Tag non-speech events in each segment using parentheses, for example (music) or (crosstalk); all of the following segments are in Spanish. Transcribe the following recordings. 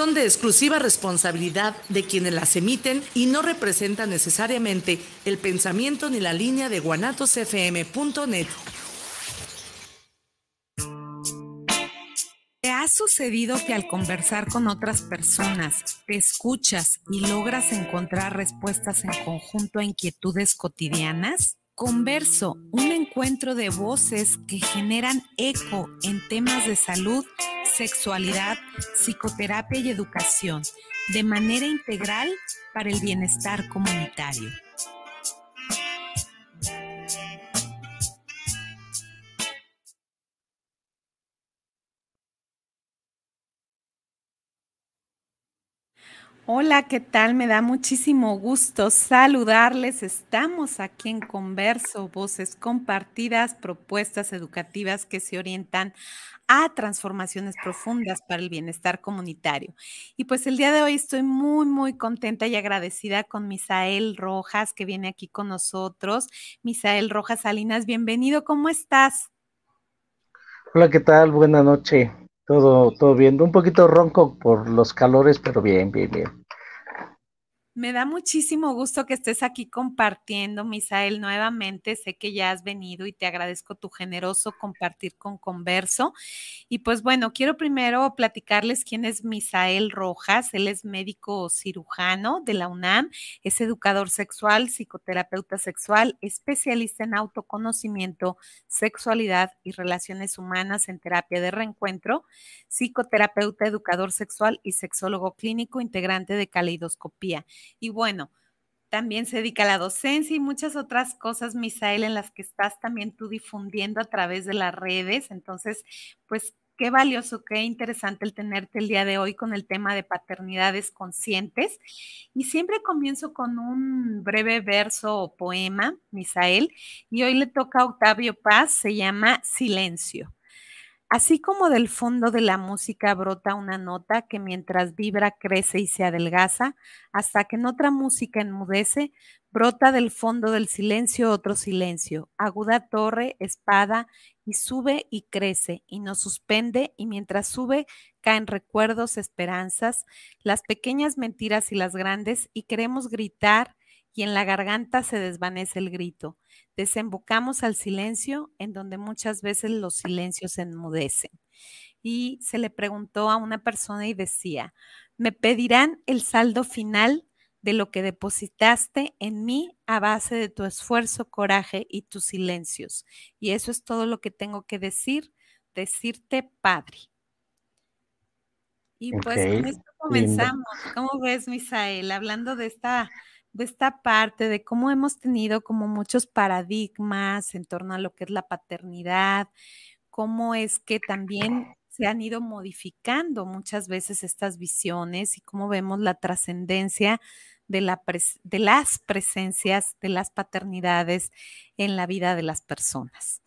son de exclusiva responsabilidad de quienes las emiten y no representan necesariamente el pensamiento ni la línea de guanatosfm.net. ¿Te ha sucedido que al conversar con otras personas te escuchas y logras encontrar respuestas en conjunto a inquietudes cotidianas? Converso, un encuentro de voces que generan eco en temas de salud sexualidad, psicoterapia y educación de manera integral para el bienestar comunitario. Hola, ¿qué tal? Me da muchísimo gusto saludarles. Estamos aquí en Converso, voces compartidas, propuestas educativas que se orientan a transformaciones profundas para el bienestar comunitario. Y pues el día de hoy estoy muy, muy contenta y agradecida con Misael Rojas, que viene aquí con nosotros. Misael Rojas Salinas, bienvenido, ¿cómo estás? Hola, ¿qué tal? Buenas noches. Todo, todo bien. Un poquito ronco por los calores, pero bien, bien, bien. Me da muchísimo gusto que estés aquí compartiendo, Misael, nuevamente. Sé que ya has venido y te agradezco tu generoso compartir con Converso. Y pues bueno, quiero primero platicarles quién es Misael Rojas. Él es médico cirujano de la UNAM, es educador sexual, psicoterapeuta sexual, especialista en autoconocimiento, sexualidad y relaciones humanas en terapia de reencuentro, psicoterapeuta, educador sexual y sexólogo clínico integrante de Caleidoscopía. Y bueno, también se dedica a la docencia y muchas otras cosas, Misael, en las que estás también tú difundiendo a través de las redes. Entonces, pues qué valioso, qué interesante el tenerte el día de hoy con el tema de paternidades conscientes. Y siempre comienzo con un breve verso o poema, Misael, y hoy le toca a Octavio Paz, se llama Silencio. Así como del fondo de la música brota una nota que mientras vibra crece y se adelgaza, hasta que en otra música enmudece, brota del fondo del silencio otro silencio, aguda torre, espada, y sube y crece, y nos suspende, y mientras sube caen recuerdos, esperanzas, las pequeñas mentiras y las grandes, y queremos gritar y en la garganta se desvanece el grito. Desembocamos al silencio, en donde muchas veces los silencios se enmudecen. Y se le preguntó a una persona y decía, ¿me pedirán el saldo final de lo que depositaste en mí a base de tu esfuerzo, coraje y tus silencios? Y eso es todo lo que tengo que decir, decirte Padre. Y pues con esto comenzamos. ¿Cómo ves, Misael? Hablando de esta de esta parte de cómo hemos tenido como muchos paradigmas en torno a lo que es la paternidad, cómo es que también se han ido modificando muchas veces estas visiones y cómo vemos la trascendencia de, de las presencias de las paternidades en la vida de las personas.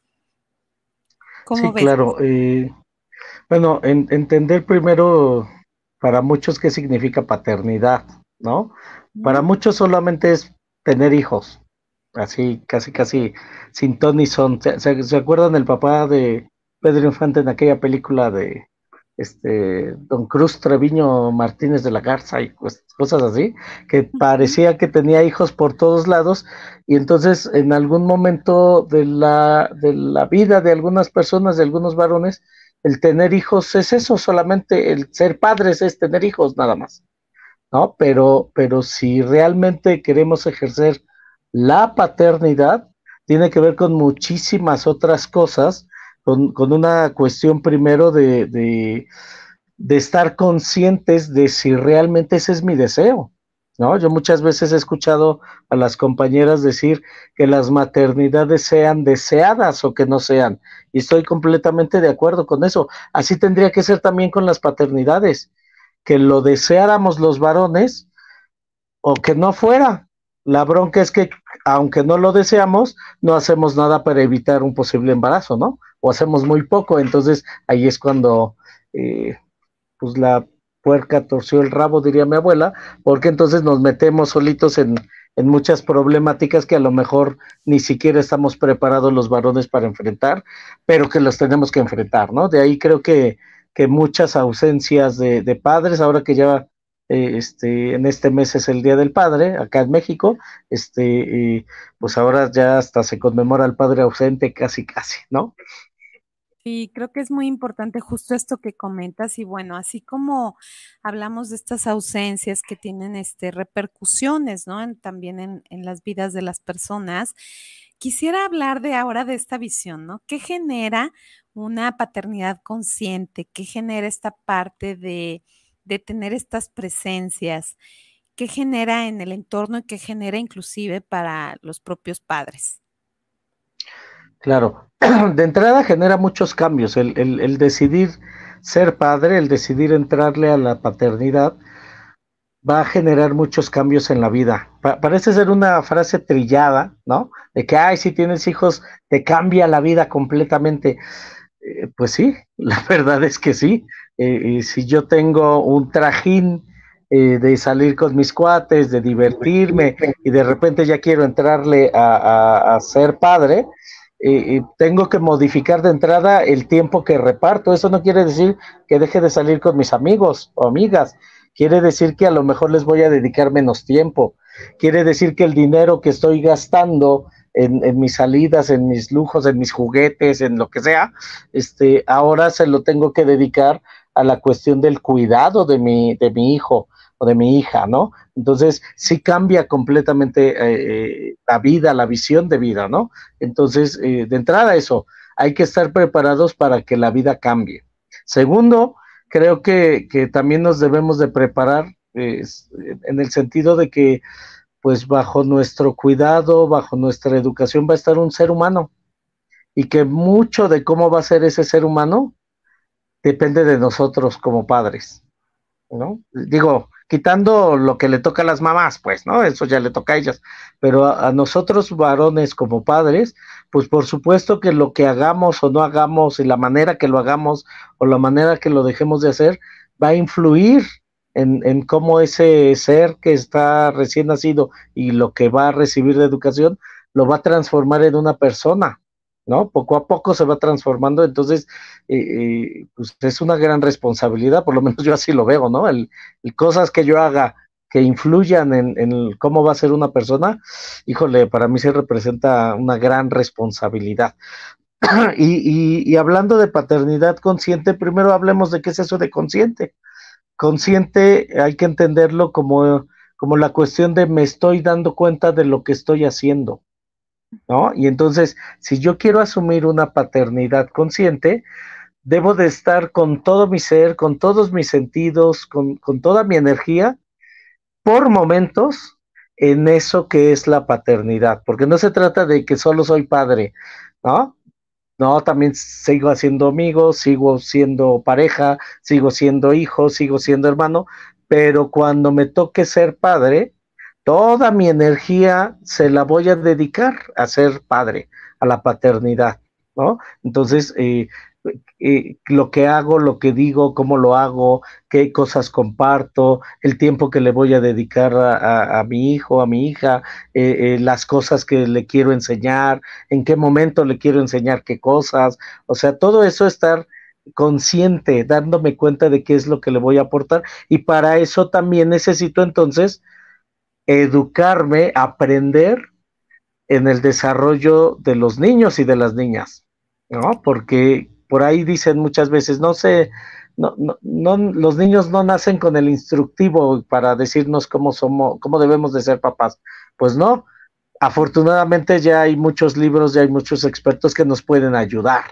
sí, claro. Eh, bueno, entender primero para muchos qué significa paternidad. ¿no? Para muchos solamente es tener hijos, así, casi, casi, sin Tony Son. ¿Se, se, acuerdan el papá de Pedro Infante en aquella película de este Don Cruz Treviño Martínez de la Garza y pues, cosas así, que parecía que tenía hijos por todos lados y entonces en algún momento de la, de la vida de algunas personas, de algunos varones, el tener hijos es eso, solamente el ser padres es tener hijos nada más. Pero, pero si realmente queremos ejercer la paternidad, tiene que ver con muchísimas otras cosas, con, una cuestión primero de, de, estar conscientes de si realmente ese es mi deseo. ¿No? Yo muchas veces he escuchado a las compañeras decir que las maternidades sean deseadas o que no sean, y estoy completamente de acuerdo con eso. Así tendría que ser también con las paternidades que lo deseáramos los varones o que no fuera. La bronca es que, aunque no lo deseamos, no hacemos nada para evitar un posible embarazo, ¿no? O hacemos muy poco. Entonces ahí es cuando, eh, pues la puerca torció el rabo, diría mi abuela, porque entonces nos metemos solitos en, en muchas problemáticas que a lo mejor ni siquiera estamos preparados los varones para enfrentar, pero que los tenemos que enfrentar, ¿no? De ahí creo que que muchas ausencias de, padres, ahora que ya eh, este, en este mes es el Día del Padre, acá en México, este, pues ahora ya hasta se conmemora al padre ausente casi, casi, ¿no? Sí, creo que es muy importante justo esto que comentas y bueno, así como hablamos de estas ausencias que tienen este, repercusiones, ¿no? también en, en las vidas de las personas, quisiera hablar de ahora de esta visión, ¿no? ¿Qué genera una paternidad consciente que genera esta parte de, tener estas presencias, que genera en el entorno y que genera inclusive para los propios padres. Claro, (clears throat) de entrada genera muchos cambios. El, decidir ser padre, el decidir entrarle a la paternidad, va a generar muchos cambios en la vida. parece ser una frase trillada, ¿no? De que, ay, si tienes hijos, te cambia la vida completamente. Eh, pues sí, (laughs) la verdad es que sí. Eh, si yo tengo un trajín eh, de salir con mis cuates, de divertirme y de repente ya quiero entrarle a, a ser padre, tengo que modificar de entrada el tiempo que reparto. Eso no quiere decir que deje de salir con mis amigos o amigas. Quiere decir que a lo mejor les voy a dedicar menos tiempo. Quiere decir que el dinero que estoy gastando en, mis salidas, en mis lujos, en mis juguetes, en lo que sea, este, ahora se lo tengo que dedicar a la cuestión del cuidado de mi, de mi hijo o de mi hija, ¿no? Entonces, sí cambia completamente eh, eh, la vida, la visión de vida, ¿no? Entonces, eh, de entrada eso, hay que estar preparados para que la vida cambie. Segundo, creo que, también nos debemos de preparar en el sentido de que pues bajo nuestro cuidado, bajo nuestra educación va a estar un ser humano y que mucho de cómo va a ser ese ser humano depende de nosotros como padres, ¿no? Digo, quitando lo que le toca a las mamás, pues, ¿no? Eso ya le toca a ellas, pero a, a nosotros varones como padres, pues por supuesto que lo que hagamos o no hagamos y la manera que lo hagamos o la manera que lo dejemos de hacer va a influir en, cómo ese ser que está recién nacido y lo que va a recibir de educación lo va a transformar en una persona, ¿no? Poco a poco se va transformando, entonces eh, eh, pues, es una gran responsabilidad, por lo menos yo así lo veo, ¿no? El, cosas que yo haga que influyan en, cómo va a ser una persona, híjole, para mí se representa una gran responsabilidad. (clears throat) y, y hablando de paternidad consciente, primero hablemos de qué es eso de consciente Consciente hay que entenderlo como, como la cuestión de me estoy dando cuenta de lo que estoy haciendo. ¿No? Y entonces, si yo quiero asumir una paternidad consciente, debo de estar con todo mi ser, con todos mis sentidos, con, con, toda mi energía, por momentos, en eso que es la paternidad, porque no se trata de que solo soy padre, ¿no? No, también sigo haciendo amigos, sigo siendo pareja, sigo siendo hijo, sigo siendo hermano, pero cuando me toque ser padre, toda mi energía se la voy a dedicar a ser padre, a la paternidad, ¿no? Entonces, eh, eh, lo que hago, lo que digo, cómo lo hago, qué cosas comparto, el tiempo que le voy a dedicar a, mi hijo, a mi hija, eh, eh, las cosas que le quiero enseñar, en qué momento le quiero enseñar qué cosas, o sea, todo eso estar consciente, dándome cuenta de qué es lo que le voy a aportar y para eso también necesito entonces educarme, aprender en el desarrollo de los niños y de las niñas, ¿no? Porque por ahí dicen muchas veces, no sé, no, no, los niños no nacen con el instructivo para decirnos cómo somos, cómo debemos de ser papás. Pues no, afortunadamente ya hay muchos libros, ya hay muchos expertos que nos pueden ayudar.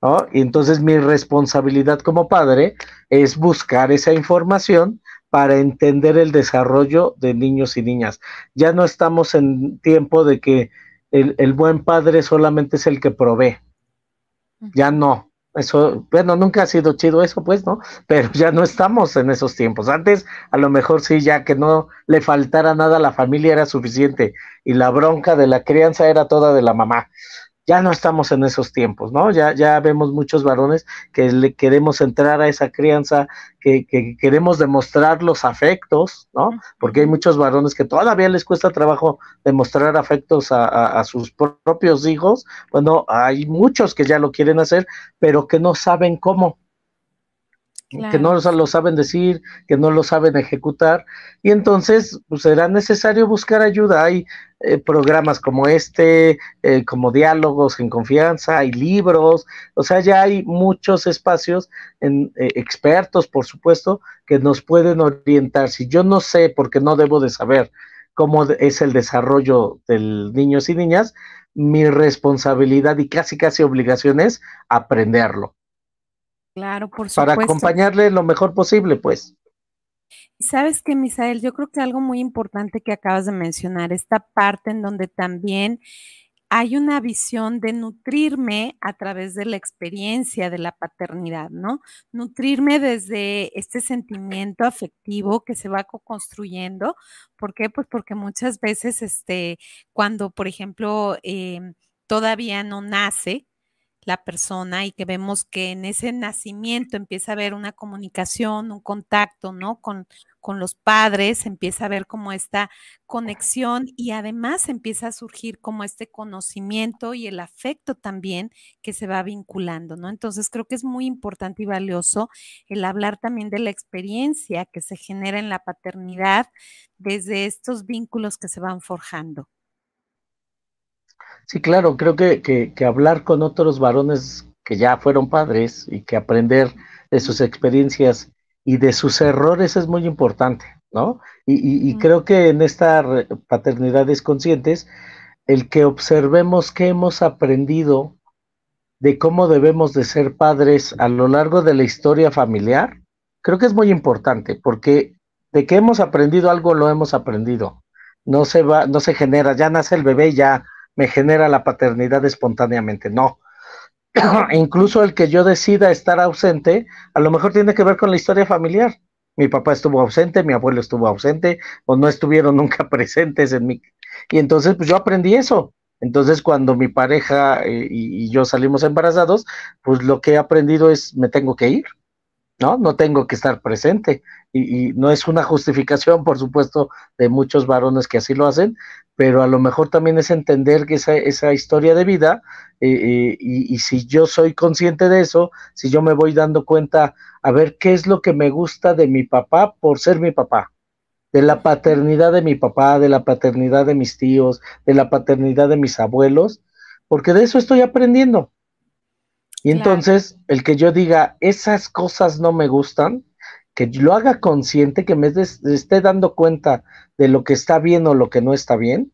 ¿no? Y entonces mi responsabilidad como padre es buscar esa información para entender el desarrollo de niños y niñas. Ya no estamos en tiempo de que el, el buen padre solamente es el que provee. Ya no, eso, bueno, nunca ha sido chido eso, pues, ¿no? Pero ya no estamos en esos tiempos. Antes, a lo mejor sí, ya que no le faltara nada la familia era suficiente y la bronca de la crianza era toda de la mamá ya no estamos en esos tiempos, ¿no? Ya, ya vemos muchos varones que le queremos entrar a esa crianza, que, que queremos demostrar los afectos, ¿no? Porque hay muchos varones que todavía les cuesta trabajo demostrar afectos a, a sus propios hijos. Bueno, hay muchos que ya lo quieren hacer, pero que no saben cómo que no lo saben decir, que no lo saben ejecutar, y entonces pues, será necesario buscar ayuda. Hay eh, programas como este, eh, como diálogos en confianza, hay libros, o sea, ya hay muchos espacios, en, eh, expertos, por supuesto, que nos pueden orientar. Si yo no sé, porque no debo de saber cómo es el desarrollo de niños y niñas, mi responsabilidad y casi casi obligación es aprenderlo. Claro, por supuesto. Para acompañarle lo mejor posible, pues. Sabes que, Misael, yo creo que algo muy importante que acabas de mencionar, esta parte en donde también hay una visión de nutrirme a través de la experiencia de la paternidad, ¿no? Nutrirme desde este sentimiento afectivo que se va construyendo. ¿Por qué? Pues porque muchas veces, este, cuando, por ejemplo, em, todavía no nace, la persona y que vemos que en ese nacimiento empieza a haber una comunicación, un contacto, ¿no? Con, los padres, empieza a haber como esta conexión y además empieza a surgir como este conocimiento y el afecto también que se va vinculando, ¿no? Entonces creo que es muy importante y valioso el hablar también de la experiencia que se genera en la paternidad desde estos vínculos que se van forjando. Sí, claro, creo que, hablar con otros varones que ya fueron padres y que aprender de sus experiencias y de sus errores es muy importante, ¿no? Y, creo que en esta paternidades conscientes, el que observemos qué hemos aprendido de cómo debemos de ser padres a lo largo de la historia familiar, creo que es muy importante, porque de que hemos aprendido algo lo hemos aprendido. No se va, no se genera, ya nace el bebé y ya me genera la paternidad espontáneamente, no. (clears throat) Incluso el que yo decida estar ausente, a lo mejor tiene que ver con la historia familiar. Mi papá estuvo ausente, mi abuelo estuvo ausente, o no estuvieron (laughs) nunca presentes en mí. Y entonces, pues yo aprendí eso. Entonces, cuando mi pareja eh, y, y yo salimos embarazados, pues lo que he aprendido es, me tengo que ir ¿no? No tengo que estar presente. Y, no es una (laughs) justificación, por supuesto, de muchos varones que así lo hacen, pero a lo mejor también es entender que esa, esa historia de vida, eh, eh, y, si yo soy consciente de eso, si yo me voy dando cuenta, a ver, ¿qué es lo que me gusta de mi papá por ser mi papá? De la paternidad de mi papá, de la paternidad de mis tíos, de la paternidad de mis abuelos, porque de eso estoy aprendiendo. Y entonces, el que yo diga, esas cosas no me gustan, que lo haga consciente, que me esté dando cuenta de lo que está bien o lo que no está bien,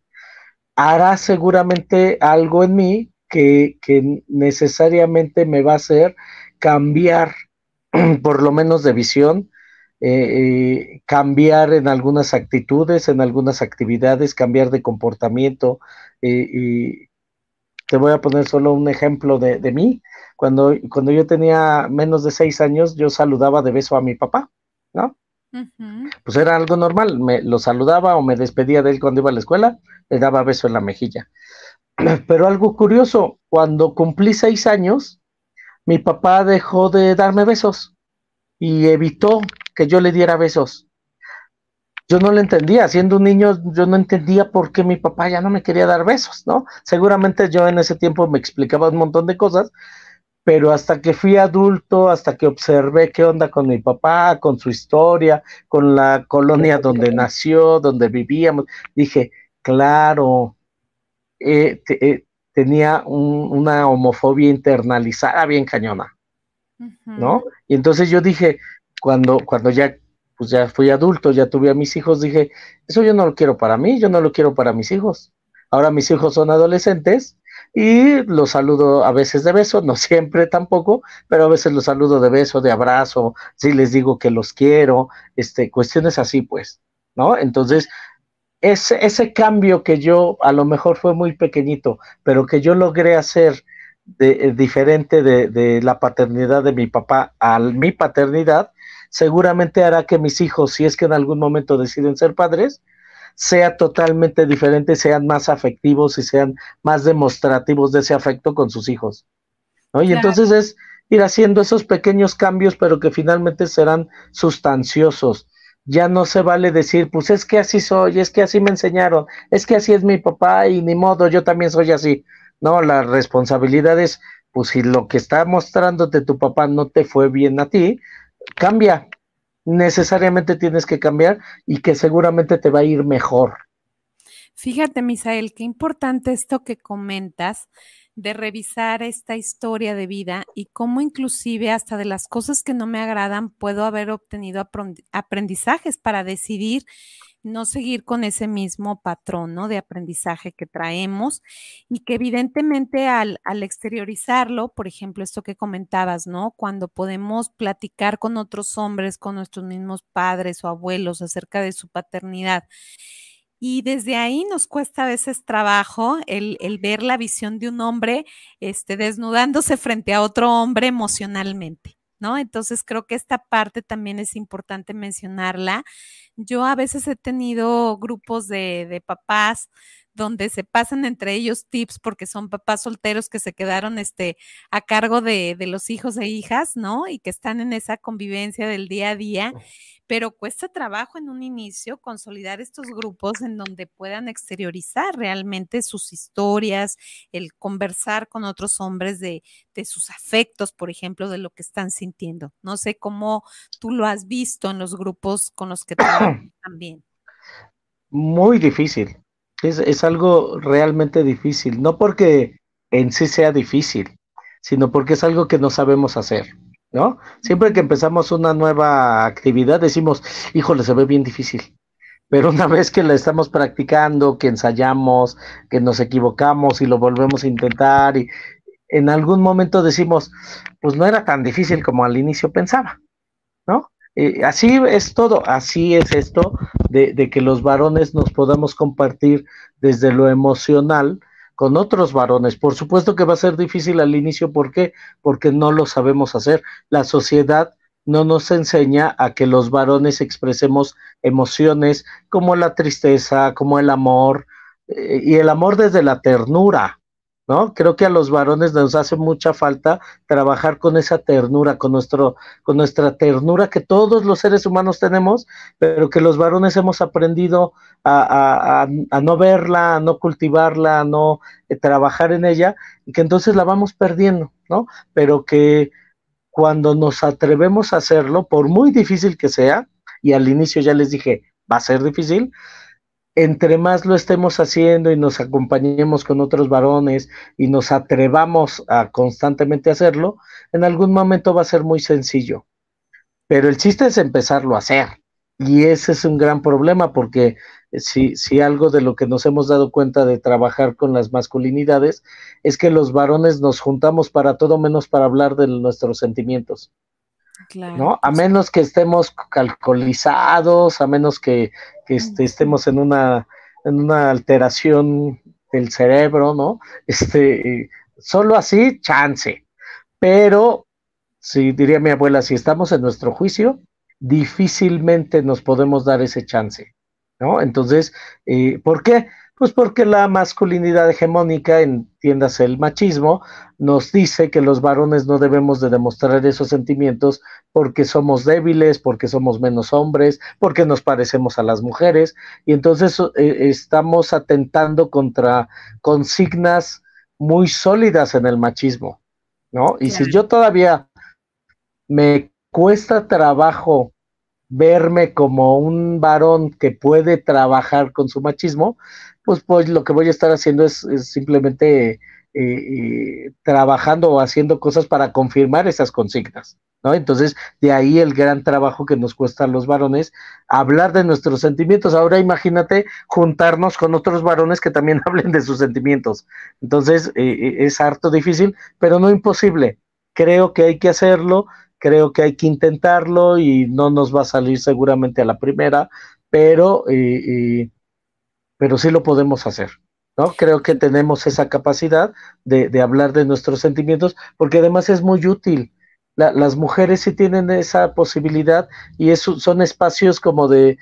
hará seguramente algo en mí que, necesariamente me va a hacer cambiar, (clears throat) por lo menos de visión, eh, eh, cambiar en algunas actitudes, en algunas actividades, cambiar de comportamiento, eh, te voy a poner solo un ejemplo de, mí. Cuando, cuando yo tenía menos de seis años, yo saludaba de beso a mi papá, ¿no? Pues era algo normal, me lo saludaba o me despedía de él cuando iba a la escuela, le daba beso en la mejilla. (clears throat) Pero algo curioso, cuando cumplí seis años, mi papá dejó de darme besos y evitó que yo le diera besos yo no lo entendía, siendo un niño yo no entendía por qué mi papá ya no me quería dar besos, ¿no? Seguramente yo en ese tiempo me explicaba un montón de cosas, pero hasta que fui adulto, hasta que observé qué onda con mi papá, con su historia, con la colonia donde nació, donde vivíamos, dije, claro, eh, eh, tenía una homofobia internalizada bien cañona, ¿no? Y entonces yo dije, cuando, cuando ya pues ya fui adulto, ya tuve a mis hijos, dije, eso yo no lo quiero para mí, yo no lo quiero para mis hijos. Ahora mis hijos son adolescentes y los saludo a veces de beso, no (laughs) siempre tampoco, pero a veces los saludo de beso, de abrazo, si les digo que los quiero, este, cuestiones así pues, ¿no? Entonces, ese, ese cambio que yo a lo mejor fue muy pequeñito, pero que yo logré hacer de, eh, diferente de, de, la paternidad de mi papá a mi paternidad, seguramente hará que mis hijos, si es que en algún momento deciden ser padres, sea totalmente diferente, sean más afectivos y sean más demostrativos de ese afecto con sus hijos. Y entonces es ir haciendo esos pequeños cambios, pero que finalmente serán sustanciosos. Ya no se vale decir, pues es que así soy, es que así me enseñaron, es que así es mi papá y ni modo, yo también soy así. No, la responsabilidad es, pues si lo que está mostrándote tu papá no te fue bien a ti, cambia, necesariamente tienes que cambiar y que seguramente te va a ir mejor. Fíjate, Misael, qué importante esto que comentas de revisar esta historia de vida y cómo inclusive hasta de las cosas que no me agradan puedo haber obtenido aprendizajes para decidir no seguir con ese mismo patrón de aprendizaje que traemos y que evidentemente al, exteriorizarlo, por ejemplo, esto que comentabas, ¿no? Cuando podemos platicar con otros hombres, con nuestros mismos padres o abuelos acerca de su paternidad. Y desde ahí nos cuesta a veces trabajo el, el ver la visión de un hombre este, desnudándose frente a otro hombre emocionalmente. ¿no? Entonces creo que esta parte también es importante mencionarla. Yo a veces he tenido grupos de, de papás donde se pasan entre ellos tips porque son papás solteros que se quedaron este, a cargo de, los hijos e hijas, ¿no? Y que están en esa convivencia del día a día, pero cuesta trabajo en un inicio consolidar estos grupos en donde puedan exteriorizar realmente sus historias, el conversar con otros hombres de, de sus afectos, por ejemplo, de lo que están sintiendo. No sé cómo tú lo has visto en los grupos con los que trabajas (clears throat) también. Muy difícil, es, algo realmente difícil, no porque en sí sea difícil, sino porque es algo que no sabemos hacer, ¿no? Siempre que empezamos una nueva actividad decimos, híjole, se ve bien difícil. Pero una vez que la estamos practicando, que ensayamos, que nos equivocamos y lo volvemos a intentar, y en algún momento decimos, pues no era tan difícil como al inicio pensaba, ¿no? Eh, así es todo, así es esto de, que los varones nos podamos compartir desde lo emocional con otros varones. Por supuesto que va a ser difícil al inicio, ¿por qué? Porque no lo sabemos hacer. La sociedad no nos enseña a que los varones expresemos emociones como la tristeza, como el amor, eh, y el amor desde la ternura, ¿no? Creo que a los varones nos hace mucha falta trabajar con esa ternura, con nuestro, con nuestra ternura que todos los seres humanos tenemos, pero que los varones hemos aprendido a, no verla, a no cultivarla, a no eh, trabajar en ella, y que entonces la vamos perdiendo, ¿no? Pero que cuando nos atrevemos a hacerlo, por muy difícil que sea, y al inicio ya les dije, va a ser difícil, entre más lo estemos haciendo y nos acompañemos con otros varones y nos atrevamos a constantemente hacerlo, en algún momento va a ser muy sencillo. Pero el chiste es empezarlo a hacer. Y ese es un gran problema porque si, si algo de lo que nos hemos dado cuenta de trabajar con las masculinidades es que los varones nos juntamos para todo menos para hablar de nuestros sentimientos. ¿no? A menos que estemos calcolizados, a menos que, estemos en una, en una alteración del cerebro, ¿no? Este, solo así, chance. Pero, si diría mi abuela, si estamos en nuestro juicio, difícilmente nos podemos dar ese chance, Entonces, eh, ¿por qué? Pues porque la masculinidad hegemónica, entiéndase el machismo, nos dice que los varones no debemos de demostrar esos sentimientos porque somos débiles, porque somos menos hombres, porque nos parecemos a las mujeres, y entonces eh, estamos atentando contra consignas muy sólidas en el machismo, ¿no? Y si yo todavía me cuesta trabajo verme como un varón que puede trabajar con su machismo, pues, pues lo que voy a estar haciendo es, simplemente eh, eh, trabajando o haciendo cosas para confirmar esas consignas, ¿no? Entonces, de ahí el gran trabajo que nos cuesta a los varones hablar de nuestros sentimientos. Ahora imagínate juntarnos con otros varones que también (laughs) hablen de sus sentimientos. Entonces, eh, es harto difícil, pero no imposible. Creo que hay que hacerlo, creo que hay que intentarlo y no nos va a salir seguramente a la primera, pero pero sí lo podemos hacer. ¿no? Creo que tenemos esa capacidad de, hablar de nuestros sentimientos, porque además es muy útil. las mujeres sí tienen esa posibilidad y eso son espacios como de,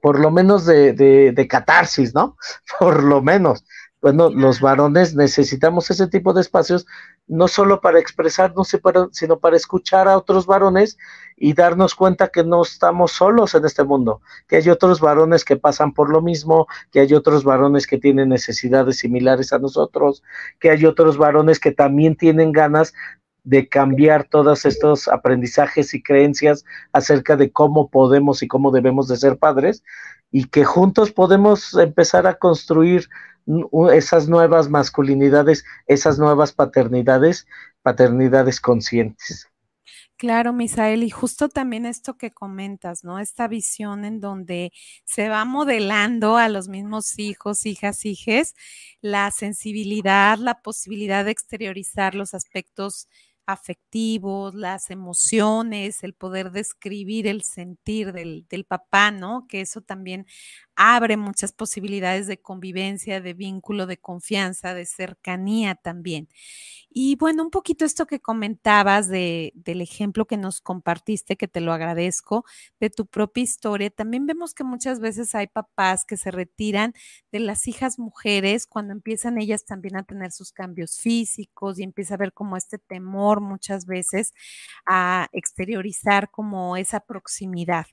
por, lo menos de, de, de, catarsis, ¿no? (laughs) Por lo menos bueno, los varones necesitamos ese tipo de espacios, no solo para expresarnos, sino para escuchar a otros varones y darnos cuenta que no estamos solos en este mundo, que hay otros varones que pasan por lo mismo, que hay otros varones que tienen necesidades similares a nosotros, que hay otros varones que también tienen ganas de cambiar todos estos aprendizajes y creencias acerca de cómo podemos y cómo debemos de ser padres y que juntos podemos empezar a construir esas nuevas masculinidades, esas nuevas paternidades, paternidades conscientes. Claro, Misael, y justo también esto que comentas, ¿no? Esta visión en donde se va modelando a los mismos hijos, hijas, hijes, la sensibilidad, la posibilidad de exteriorizar los aspectos afectivos, las emociones, el poder describir el sentir del, papá, ¿no? Que eso también abre muchas posibilidades de convivencia, de vínculo, de confianza, de cercanía también. Y bueno, un poquito esto que comentabas del ejemplo que nos compartiste, que te lo agradezco, de tu propia historia. También vemos que muchas veces hay papás que se retiran de las hijas mujeres cuando empiezan ellas también a tener sus cambios físicos y empieza a ver como este temor muchas veces a exteriorizar como esa proximidad.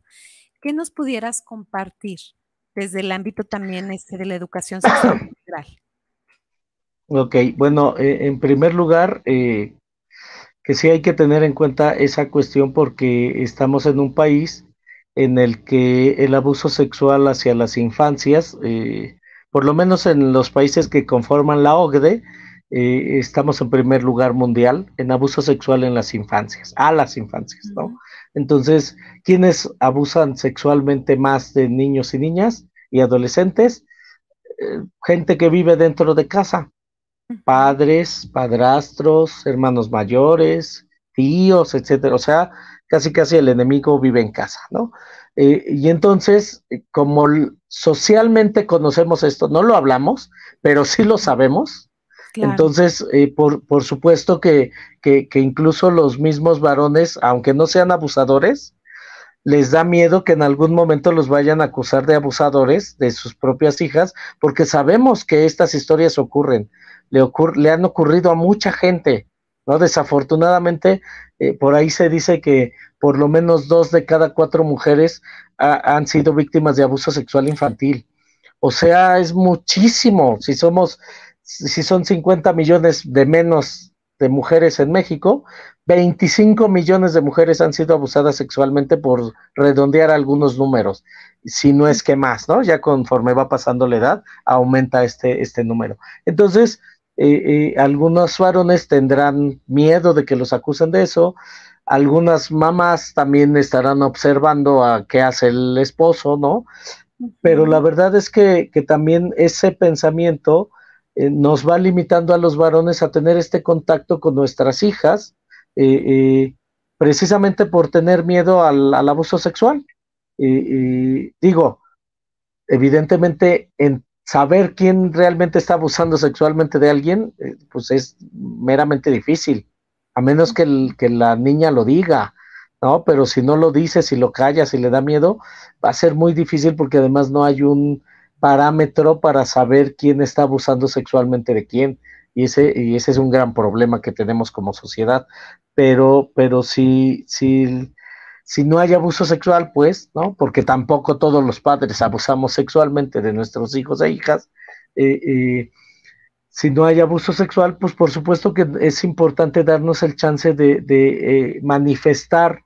¿Qué nos pudieras compartir? desde el ámbito también este, de la educación sexual integral? (coughs) Ok, bueno, eh, en primer lugar, eh, que sí hay que tener en cuenta esa cuestión porque estamos en un país en el que el abuso sexual hacia las infancias, eh, por lo menos en los países que conforman la OGDE, estamos en primer lugar mundial en abuso sexual en las infancias, a las infancias, ¿no? Entonces, ¿quiénes abusan sexualmente más de niños y niñas y adolescentes? Eh, gente que vive dentro de casa, padres, padrastros, hermanos mayores, tíos, etcétera. O sea, casi casi el enemigo vive en casa, ¿no? Eh, y entonces, eh, como socialmente conocemos esto, no lo hablamos, pero sí lo sabemos, entonces, eh, por, por, supuesto que, incluso los mismos varones, aunque no sean abusadores, les da miedo que en algún momento los vayan a acusar de abusadores de sus propias hijas, porque sabemos que estas historias ocurren, le, le han ocurrido a mucha gente, ¿no? Desafortunadamente, eh, por ahí se dice que por lo menos dos de cada cuatro mujeres han sido víctimas de abuso sexual infantil. O sea, es muchísimo. Si somos si son 50 millones de menos de mujeres en México, 25 millones de mujeres han sido abusadas sexualmente por redondear algunos números, si no es que más, ¿no? Ya conforme va pasando la edad, aumenta este, este número. Entonces, eh, eh, algunos varones tendrán miedo de que los acusen de eso, algunas mamás también estarán observando a qué hace el esposo, ¿no? Pero la verdad es que, que también ese pensamiento eh, nos va limitando a los varones a tener este contacto con nuestras hijas, eh, eh, precisamente por tener miedo al, abuso sexual. y digo, evidentemente, en saber quién realmente está abusando sexualmente de alguien, pues es meramente difícil, a menos que, que la niña lo diga. ¿no? Pero si no lo dice, si lo calla, si le da miedo, va a ser muy difícil porque además no hay un parámetro para saber quién está abusando sexualmente de quién. Y ese, y ese es un gran problema que tenemos como sociedad. Pero, pero si, si, si no hay abuso sexual, pues, ¿no? Porque tampoco todos los padres abusamos sexualmente de nuestros hijos e hijas. Eh, eh, si no hay abuso sexual, pues por supuesto que es importante darnos el chance de, eh, manifestar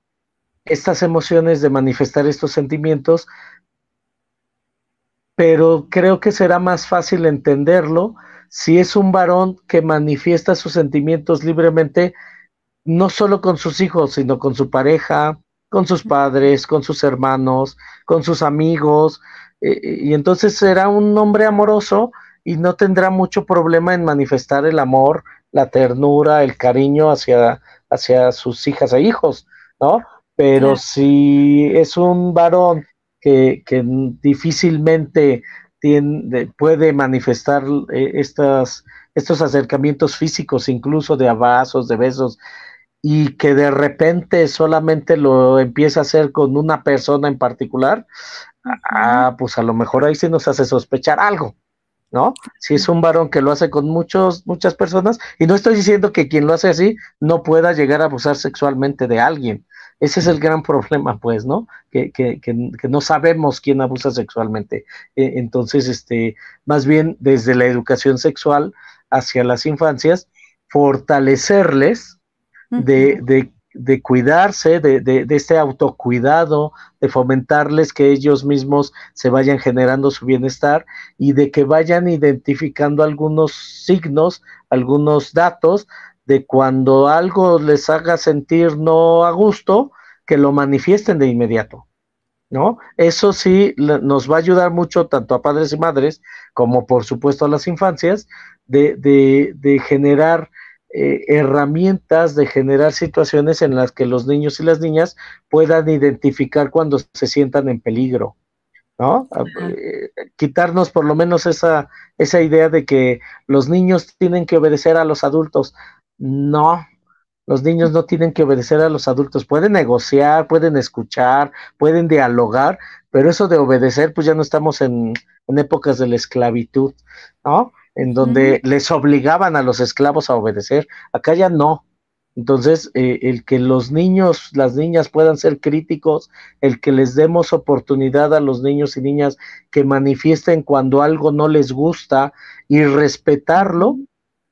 estas emociones, de manifestar estos sentimientos, pero creo que será más fácil entenderlo si es un varón que manifiesta sus sentimientos libremente, no solo con sus hijos, sino con su pareja, con sus padres, con sus hermanos, con sus amigos, eh, eh, y entonces será un hombre amoroso y no tendrá mucho problema en manifestar el amor, la ternura, el cariño hacia, hacia sus hijas e hijos, ¿no? Pero si es un varón que, difícilmente tiene puede manifestar eh, estas, estos acercamientos físicos, incluso de abrazos, de besos, y que de repente solamente lo empieza a hacer con una persona en particular, pues a lo mejor ahí se nos hace sospechar algo. ¿no? Si es un varón que lo hace con muchos, muchas personas, y no estoy diciendo que quien lo hace así no pueda llegar a abusar sexualmente de alguien, ese es el gran problema, pues, ¿no? Que, que, no sabemos quién abusa sexualmente. E, entonces, este, más bien desde la educación sexual hacia las infancias, fortalecerles de, de, de, cuidarse, de, de, de este autocuidado, de fomentarles que ellos mismos se vayan generando su bienestar y de que vayan identificando algunos signos, algunos datos de cuando algo les haga sentir no a gusto, que lo manifiesten de inmediato. ¿No? Eso sí nos va a ayudar mucho tanto a padres y madres como por supuesto a las infancias de, generar eh, herramientas, de generar situaciones en las que los niños y las niñas puedan identificar cuando se sientan en peligro. ¿no? Ah, eh, quitarnos por lo menos esa, esa idea de que los niños tienen que obedecer a los adultos. No, los niños no tienen que obedecer a los adultos, pueden negociar, pueden escuchar, pueden dialogar, pero eso de obedecer, pues ya no estamos en, épocas de la esclavitud, ¿no? En donde les obligaban a los esclavos a obedecer, acá ya no. Entonces, eh, el que los niños, las niñas puedan ser críticos, el que les demos oportunidad a los niños y niñas que manifiesten cuando algo no les gusta y respetarlo,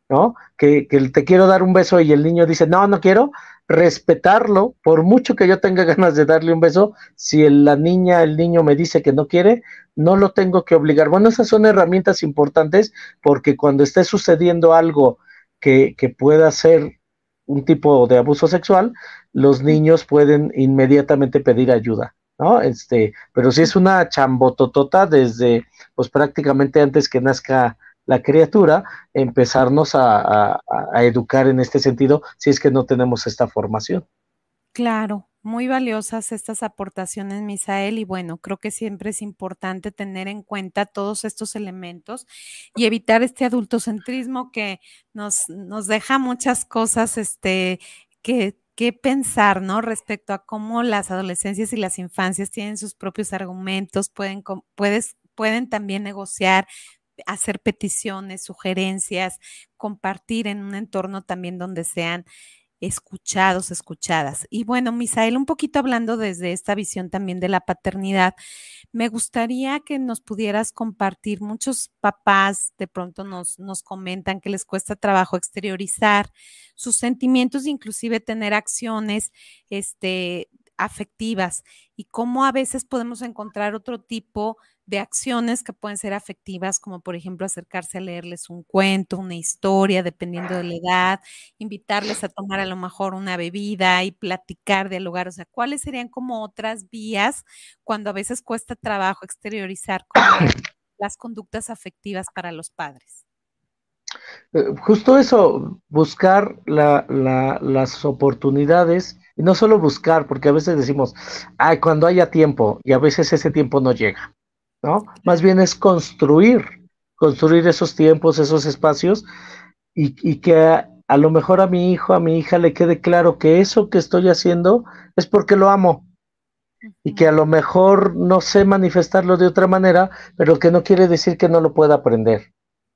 ¿no? que, te quiero dar un beso y el niño dice, no, no quiero, respetarlo, por mucho que yo tenga (laughs) ganas de darle un beso, si la niña, el niño me dice que no quiere, no lo tengo que obligar. Bueno, esas son herramientas importantes porque cuando esté sucediendo algo que, que pueda ser un tipo de abuso sexual, los niños pueden inmediatamente pedir ayuda, ¿no? Este, pero si es una chambototota desde, pues prácticamente antes que nazca la criatura, empezarnos a, educar en este sentido si es que no tenemos esta formación. Claro, muy valiosas estas aportaciones, Misael, y bueno, creo que siempre es importante tener en cuenta todos estos elementos y evitar este adultocentrismo que nos, nos deja muchas cosas este, que, pensar, ¿no? Respecto a cómo las adolescencias y las infancias tienen sus propios argumentos, pueden, puedes, pueden también negociar hacer peticiones, sugerencias, compartir en un entorno también donde sean escuchados, escuchadas. Y bueno, Misael, un poquito hablando desde esta visión también de la paternidad, me gustaría que nos pudieras compartir, muchos papás de pronto nos, nos comentan que les cuesta trabajo exteriorizar sus sentimientos, inclusive tener acciones, este afectivas y cómo a veces podemos encontrar otro tipo de de acciones que pueden ser afectivas, como por ejemplo acercarse a leerles un cuento, una historia, dependiendo de la edad, invitarles a tomar a lo mejor una bebida y platicar, dialogar, o sea, cuáles serían como otras vías cuando a veces cuesta trabajo exteriorizar (clears throat) las conductas afectivas para los padres. Eh, justo eso, buscar las oportunidades y no solo buscar, porque a veces decimos, ay, cuando haya tiempo, y a veces ese tiempo no llega. ¿no? Más bien es construir, construir esos tiempos, esos espacios y, y que a, lo mejor a mi hijo, a mi hija le quede claro que eso que estoy haciendo es porque lo amo y que a lo mejor no sé manifestarlo de otra manera, pero que no quiere decir que no lo pueda aprender.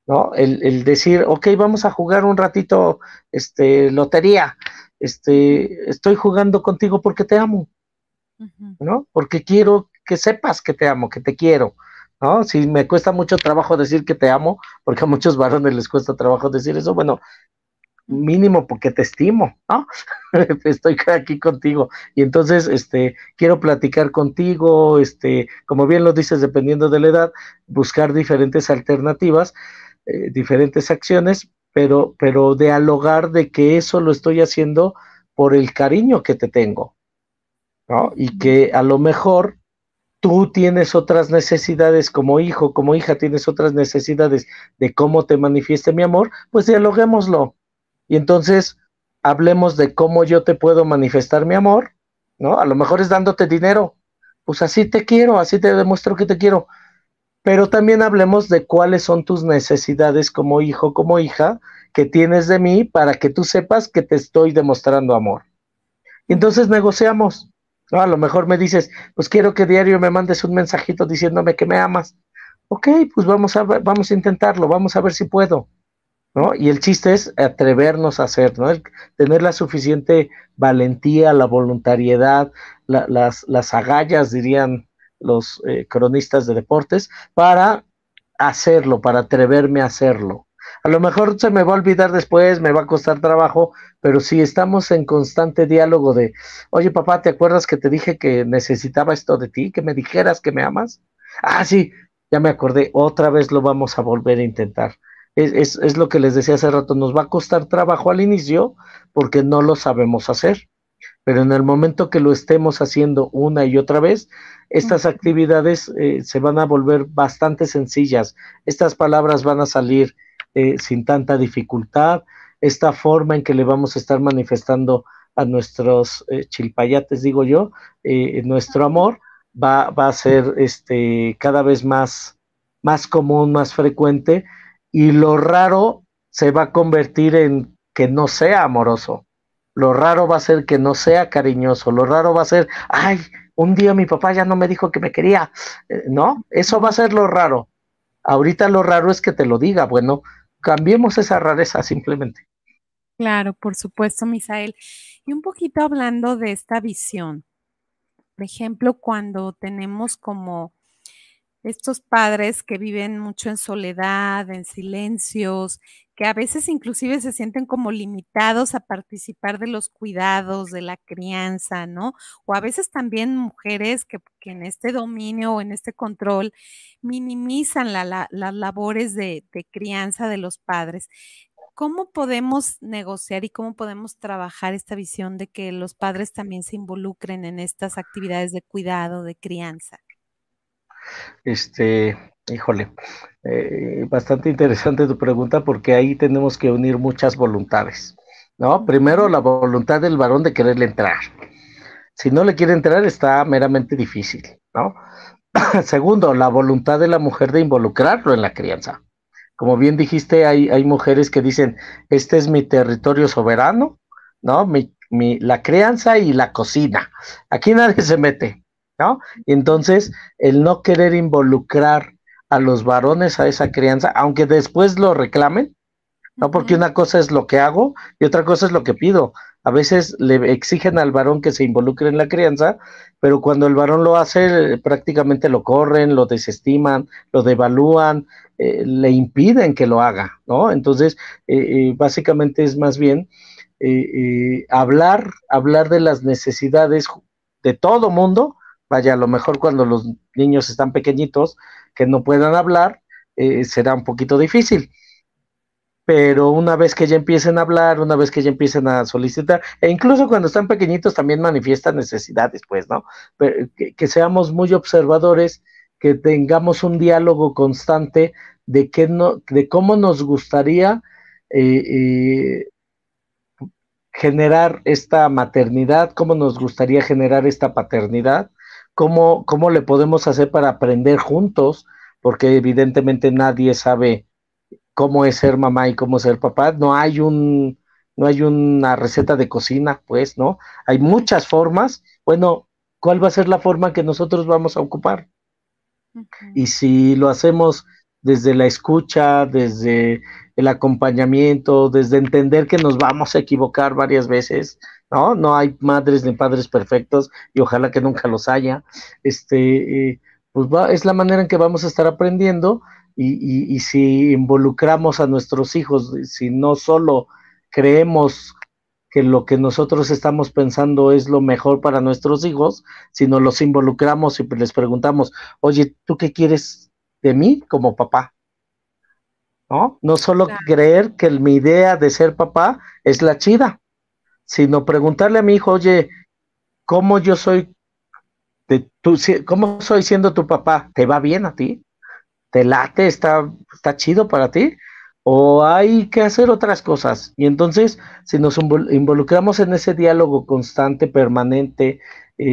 ¿No? El, el decir, ok, vamos a jugar un ratito este, lotería, este, estoy jugando contigo porque te amo, ¿no? Porque quiero que sepas que te amo, que te quiero, ¿no? Si me cuesta mucho trabajo decir que te amo, porque a muchos varones les cuesta trabajo decir eso, bueno, mínimo porque te estimo, ¿no? (laughs) Estoy aquí contigo. Y entonces, este, quiero platicar contigo, este, como bien lo dices, dependiendo de la edad, buscar diferentes alternativas, eh, diferentes acciones, pero, pero dialogar de que eso lo estoy haciendo por el cariño que te tengo, ¿no? Y que a lo mejor tú tienes otras necesidades como hijo, como hija, tienes otras necesidades de cómo te manifieste mi amor, pues dialoguémoslo. Y entonces hablemos de cómo yo te puedo manifestar mi amor, ¿no? A lo mejor es dándote dinero. Pues así te quiero, así te demuestro que te quiero. Pero también hablemos de cuáles son tus necesidades como hijo, como hija, que tienes de mí para que tú sepas que te estoy demostrando amor. Entonces negociamos a lo mejor me dices, pues quiero que diario me mandes un mensajito diciéndome que me amas. Ok, pues vamos a vamos a intentarlo, vamos a ver si puedo. ¿No? Y el chiste es atrevernos a hacer, tener la suficiente valentía, la voluntariedad, las, las, agallas, dirían los eh, cronistas de deportes, para hacerlo, para atreverme a hacerlo. A lo mejor se me va a olvidar después, me va a costar trabajo, pero si estamos en constante diálogo de, oye papá, ¿te acuerdas que te dije que necesitaba esto de ti? Que me dijeras que me amas. Ah, sí, ya me acordé, otra vez lo vamos a volver a intentar. Es, es, es lo que les decía hace rato, nos va a costar trabajo al inicio porque no lo sabemos hacer, pero en el momento que lo estemos haciendo una y otra vez, estas actividades eh, se van a volver bastante sencillas, estas palabras van a salir eh, sin tanta dificultad, esta forma en que le vamos a estar manifestando a nuestros eh, chilpayates, digo yo, eh, nuestro amor va, va, a ser este, cada vez más, más común, más frecuente, y lo raro se va a convertir en que no sea amoroso. Lo raro va a ser que no sea cariñoso, lo raro va a ser, ay, un día mi papá ya no me dijo que me quería. Eh, no, eso va a ser lo raro. Ahorita lo raro es que te lo diga. Bueno, cambiemos esa rareza simplemente. Claro, por supuesto, Misael. Y un poquito hablando de esta visión. Por ejemplo, cuando tenemos como estos padres que viven mucho en soledad, en silencios, que a veces inclusive se sienten como limitados a participar de los cuidados, de la crianza, ¿no? O a veces también mujeres que, en este dominio o en este control minimizan las labores de crianza de los padres. ¿Cómo podemos negociar y cómo podemos trabajar esta visión de que los padres también se involucren en estas actividades de cuidado, de crianza? Este, híjole, eh, bastante interesante tu pregunta porque ahí tenemos que unir muchas voluntades, ¿no? Primero la voluntad del varón de quererle entrar. Si no le quiere entrar está meramente difícil, ¿no? (clears throat) Segundo, la voluntad de la mujer de involucrarlo en la crianza como bien dijiste, hay, hay mujeres que dicen, este es mi territorio soberano, ¿no? Mi, mi, la crianza y la cocina. Aquí (laughs) nadie se mete, ¿no? Y entonces, el no querer involucrar a los varones a esa crianza, aunque después lo reclamen, ¿no? Porque una cosa es lo que hago y otra cosa es lo que pido a veces le exigen al varón que se involucre en la crianza, pero cuando el varón lo hace, prácticamente lo corren, lo desestiman, lo devalúan, eh, le impiden que lo haga, ¿no? Entonces, eh, eh, básicamente es más bien hablar, hablar de las necesidades de todo mundo, vaya, a lo mejor cuando los niños están pequeñitos, que no puedan hablar, será un poquito difícil pero una vez que ya empiecen a hablar, una vez que ya empiecen a solicitar, e incluso cuando están pequeñitos también manifiestan necesidades, pues, ¿no? que, seamos muy observadores, que tengamos un diálogo constante de, que no, de cómo nos gustaría eh, eh, generar esta maternidad, cómo nos gustaría generar esta paternidad, cómo, cómo le podemos hacer para aprender juntos, porque evidentemente nadie sabe cómo es ser mamá y cómo ser papá. No hay un, no hay una receta de cocina, pues, ¿no? Hay muchas formas. Bueno, ¿cuál va a ser la forma que nosotros vamos a ocupar? Y si lo hacemos desde la escucha, desde el acompañamiento, desde entender que nos vamos a equivocar varias veces, ¿no? No hay madres ni padres perfectos y ojalá que nunca los haya. Este, eh, pues va, es la manera en que vamos a estar aprendiendo y, si involucramos a nuestros hijos, si no solo creemos que lo que nosotros estamos pensando es lo mejor para nuestros hijos, sino los involucramos y les preguntamos, oye, ¿tú qué quieres de mí como papá? ¿No? No solo creer que mi idea de ser papá es la chida, sino preguntarle a mi hijo, oye, ¿cómo yo soy de tu, cómo soy siendo tu papá? ¿Te va bien a ti? ¿Te late? ¿Está, está chido para ti? ¿O hay que hacer otras cosas? Y entonces, si nos involucramos en ese diálogo constante, permanente, eh,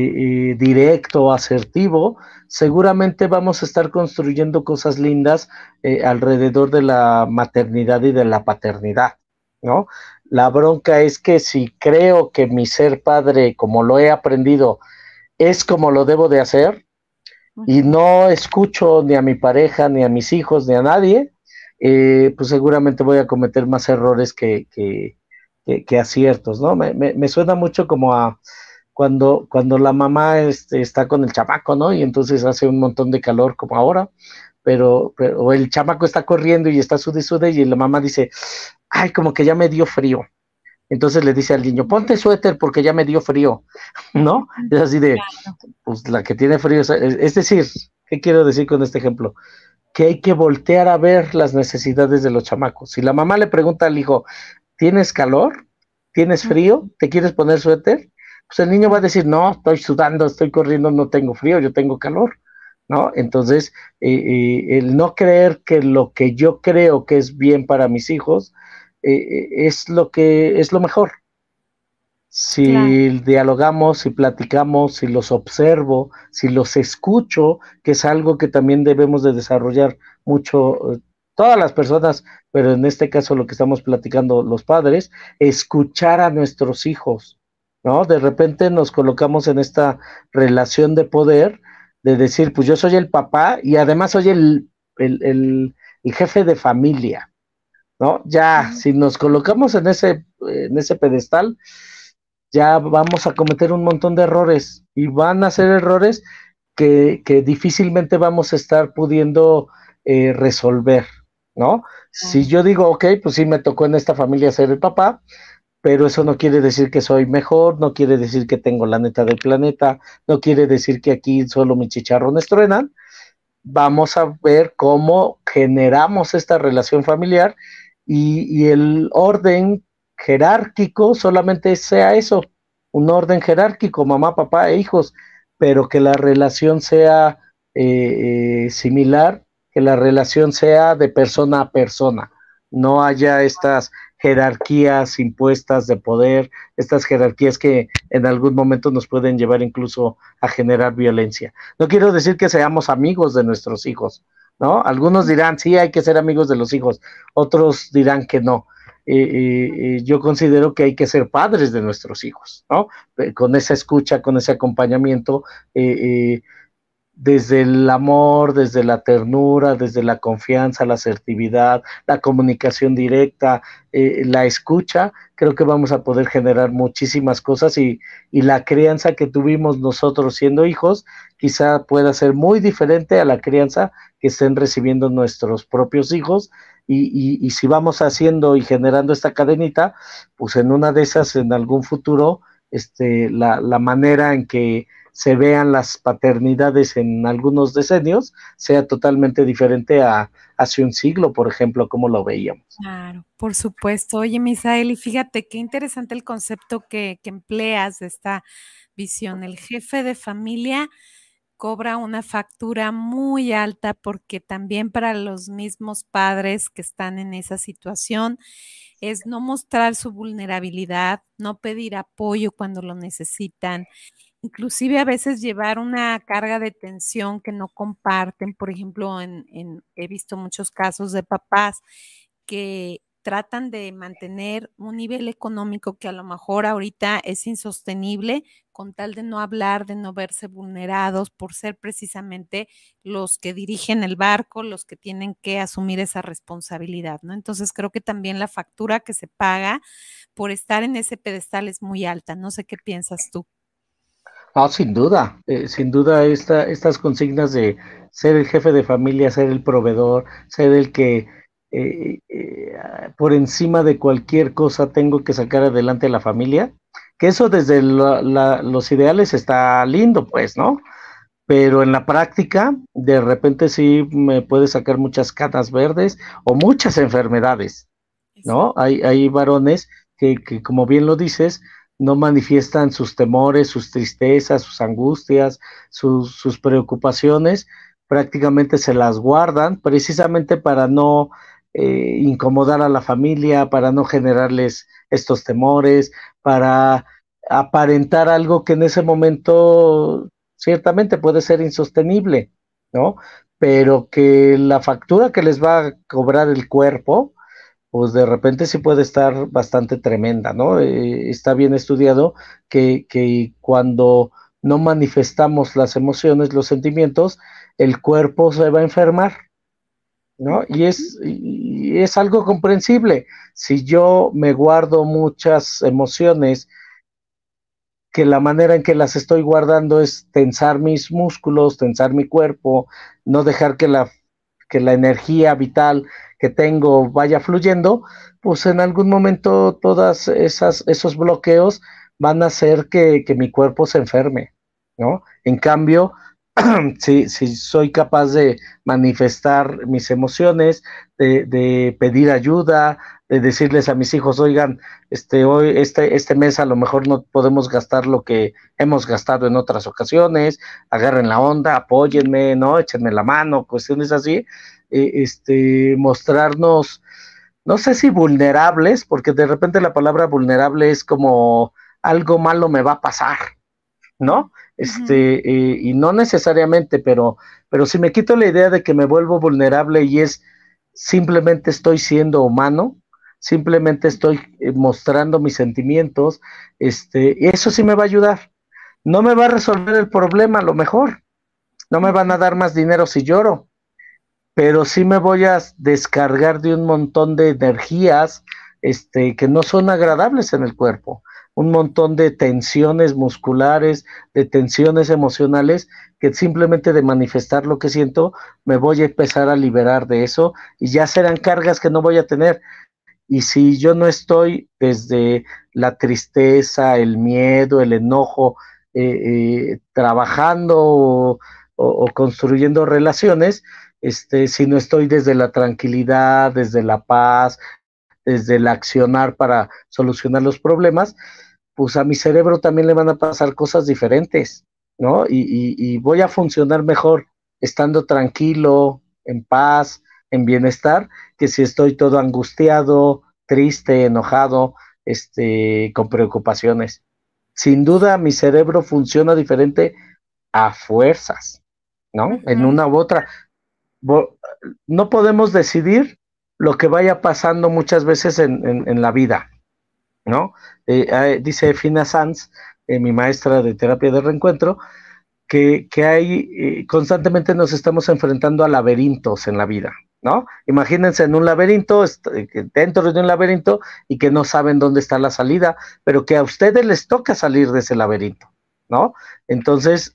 eh, directo, asertivo, seguramente vamos a estar construyendo cosas lindas eh, alrededor de la maternidad y de la paternidad, ¿no? La bronca es que si creo que mi ser padre, como lo he aprendido, es como lo debo de hacer, y no escucho ni a mi pareja, ni a mis hijos, ni a nadie, eh, pues seguramente voy a cometer más errores que, que, que, aciertos, ¿no? Me, me, suena mucho como a cuando, cuando la mamá este, está con el chamaco, ¿no? Y entonces hace un montón de calor como ahora, pero, pero el chamaco está corriendo y está sude y la mamá dice, ay, como que ya me dio frío. Entonces le dice al niño, ponte suéter porque ya me dio frío, (laughs) ¿no? Es así de, pues la que tiene frío, es decir, ¿qué quiero decir con este ejemplo? Que hay que voltear a ver las necesidades de los chamacos. Si la mamá le pregunta al hijo, ¿tienes calor? ¿Tienes frío? ¿Te quieres poner suéter? Pues el niño va a decir, no, estoy sudando, estoy corriendo, no tengo frío, yo tengo calor. ¿No? Entonces, eh, eh, el no creer que lo que yo creo que es bien para mis hijos, eh, eh, es lo que es lo mejor. Si dialogamos, si platicamos, si los observo, si los escucho, que es algo que también debemos de desarrollar mucho eh, todas las personas, pero en este caso lo que estamos platicando los padres, escuchar a nuestros hijos, ¿no? De repente nos colocamos en esta relación de poder de decir, pues yo soy el papá y además soy el, el jefe de familia. ¿no? Ya, si nos colocamos en ese, en ese pedestal, ya vamos a cometer un montón de errores y van a ser errores que, difícilmente vamos a estar pudiendo eh, resolver, ¿no? Si yo digo, ok, pues sí me tocó en esta familia ser el papá, pero eso no quiere decir que soy mejor, no quiere decir que tengo la neta del planeta, no quiere decir que aquí solo mis chicharrones truenan. Vamos a ver cómo generamos esta relación familiar y, el orden jerárquico solamente sea eso, un orden jerárquico, mamá, papá e hijos, pero que la relación sea eh, eh, similar, que la relación sea de persona a persona, no haya estas jerarquías impuestas de poder, estas jerarquías que en algún momento nos pueden llevar incluso a generar violencia. No quiero decir que seamos amigos de nuestros hijos, ¿no? Algunos dirán, sí, hay que ser amigos de los hijos, otros dirán que no. Eh, eh, eh, yo considero que hay que ser padres de nuestros hijos, ¿no? con esa escucha, con ese acompañamiento, desde el amor, desde la ternura, desde la confianza, la asertividad, la comunicación directa, la escucha, creo que vamos a poder generar muchísimas cosas y, y la crianza que tuvimos nosotros siendo hijos quizá pueda ser muy diferente a la crianza que estén recibiendo nuestros propios hijos y, y, si vamos haciendo y generando esta cadenita, pues en una de esas, en algún futuro, este, la, la manera en que se vean las paternidades en algunos decenios sea totalmente diferente a hace un siglo, por ejemplo, como lo veíamos. Claro, por supuesto. Oye, Misael, y fíjate qué interesante el concepto que, que empleas de esta visión. El jefe de familia cobra una factura muy alta porque también para los mismos padres que están en esa situación es no mostrar su vulnerabilidad, no pedir apoyo cuando lo necesitan, inclusive a veces llevar una carga de tensión que no comparten. Por ejemplo, en, en, he visto muchos casos de papás que tratan de mantener un nivel económico que a lo mejor ahorita es insostenible, con tal de no hablar, de no verse vulnerados por ser precisamente los que dirigen el barco, los que tienen que asumir esa responsabilidad, ¿no? Entonces creo que también la factura que se paga por estar en ese pedestal es muy alta. No sé qué piensas tú. Ah, sin duda, eh, sin duda esta, estas consignas de ser el jefe de familia, ser el proveedor, ser el que eh, eh, ah, por encima de cualquier cosa tengo que sacar adelante a la familia, que eso desde los ideales está lindo, pues, ¿no? Pero en la práctica, de repente sí me puede sacar muchas canas verdes o muchas enfermedades, ¿no? Hay, hay varones que, como bien lo dices, no manifiestan sus temores, sus tristezas, sus angustias, sus preocupaciones, prácticamente se las guardan precisamente para no eh, incomodar a la familia, para no generarles estos temores, para aparentar algo que en ese momento ciertamente puede ser insostenible, ¿no? Pero que la factura que les va a cobrar el cuerpo, pues de repente sí puede estar bastante tremenda, ¿no? Eh, está bien estudiado que, que, cuando no manifestamos las emociones, los sentimientos, el cuerpo se va a enfermar, ¿no? Y es, es algo comprensible. Si yo me guardo muchas emociones, que la manera en que las estoy guardando es tensar mis músculos, tensar mi cuerpo, no dejar que la, que la energía vital que tengo vaya fluyendo, pues en algún momento todas esas esos bloqueos van a hacer que, que mi cuerpo se enferme, ¿no? En cambio, si, (clears throat) si, soy capaz de manifestar mis emociones, de, pedir ayuda, de decirles a mis hijos, oigan, este, hoy, este, este mes a lo mejor no podemos gastar lo que hemos gastado en otras ocasiones, agarren la onda, apóyenme, ¿no? Échenme la mano, cuestiones así, e, este, mostrarnos, no sé si vulnerables, porque de repente la palabra vulnerable es como algo malo me va a pasar, ¿no? este, eh, y no necesariamente, pero, pero si me quito la idea de que me vuelvo vulnerable y es simplemente estoy siendo humano, simplemente estoy eh, mostrando mis sentimientos, este, eso sí me va a ayudar. No me va a resolver el problema, a lo mejor. No me van a dar más dinero si lloro, pero sí me voy a descargar de un montón de energías este, que no son agradables en el cuerpo un montón de tensiones musculares, de tensiones emocionales, que simplemente de manifestar lo que siento, me voy a empezar a liberar de eso y ya serán cargas que no voy a tener. Y si yo no estoy desde la tristeza, el miedo, el enojo, eh, eh, trabajando o, construyendo relaciones, este, si no estoy desde la tranquilidad, desde la paz, desde el accionar para solucionar los problemas, pues a mi cerebro también le van a pasar cosas diferentes, ¿no? Y, voy a funcionar mejor estando tranquilo, en paz, en bienestar, que si estoy todo angustiado, triste, enojado, este, con preocupaciones. Sin duda, mi cerebro funciona diferente a fuerzas, ¿no? En una u otra. No podemos decidir lo que vaya pasando muchas veces en la vida, ¿no? Eh, ah, dice Fina Sanz, eh, mi maestra de terapia de reencuentro, que, que hay, eh, constantemente nos estamos enfrentando a laberintos en la vida, ¿no? Imagínense en un laberinto, dentro de un laberinto y que no saben dónde está la salida, pero que a ustedes les toca salir de ese laberinto. ¿No? Entonces,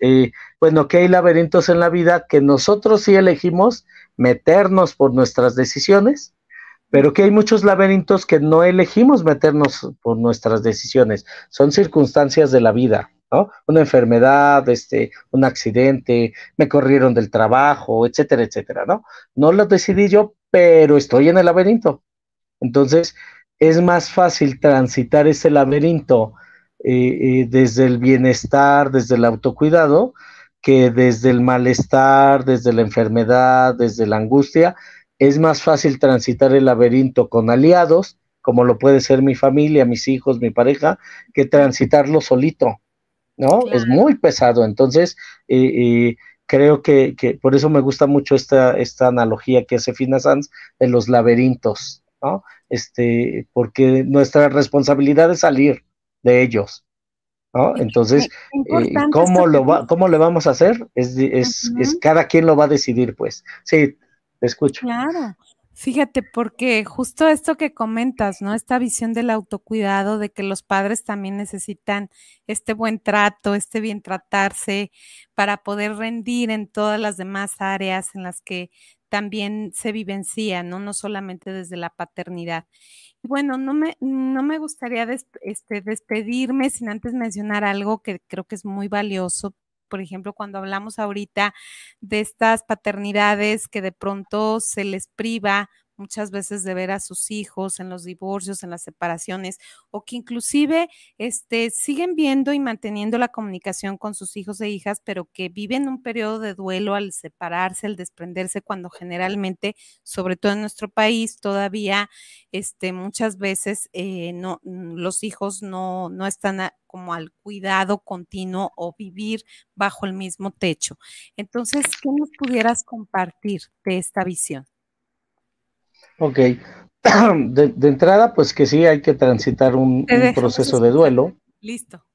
bueno, que hay laberintos en la vida que nosotros sí elegimos meternos por nuestras decisiones, pero que hay muchos laberintos que no elegimos meternos por nuestras decisiones, son circunstancias de la vida, ¿no? Una enfermedad, este, un accidente, me corrieron del trabajo, etcétera, etcétera, ¿no? No lo decidí yo, pero estoy en el laberinto. Entonces, es más fácil transitar ese laberinto eh, eh, desde el bienestar, desde el autocuidado, que desde el malestar, desde la enfermedad, desde la angustia, es más fácil transitar el laberinto con aliados, como lo puede ser mi familia, mis hijos, mi pareja, que transitarlo solito, ¿no? Es muy pesado. Entonces, eh, eh, creo que, por eso me gusta mucho esta, esta analogía que hace Fina Sanz de los laberintos, ¿no? Este, porque nuestra responsabilidad es salir de ellos, Entonces, eh, ¿cómo, lo va, ¿cómo le vamos a hacer? Es, es, cada quien lo va a decidir, pues. Sí, escucho. Claro. Fíjate, porque justo esto que comentas, ¿no? Esta visión del autocuidado, de que los padres también necesitan este buen trato, este bien tratarse para poder rendir en todas las demás áreas en las que también se vivencia, ¿no? No solamente desde la paternidad. Bueno, no me, no me gustaría este, despedirme sin antes mencionar algo que creo que es muy valioso por ejemplo, cuando hablamos ahorita de estas paternidades que de pronto se les priva muchas veces de ver a sus hijos en los divorcios, en las separaciones, o que inclusive este, siguen viendo y manteniendo la comunicación con sus hijos e hijas, pero que viven un periodo de duelo al separarse, al desprenderse, cuando generalmente, sobre todo en nuestro país, todavía este, muchas veces eh, mm, los hijos no, están como al cuidado continuo o vivir bajo el mismo techo. Entonces, ¿qué nos pudieras compartir de esta visión? Ok. (clears throat) De, entrada, pues que sí hay que transitar un, proceso de duelo. Listo.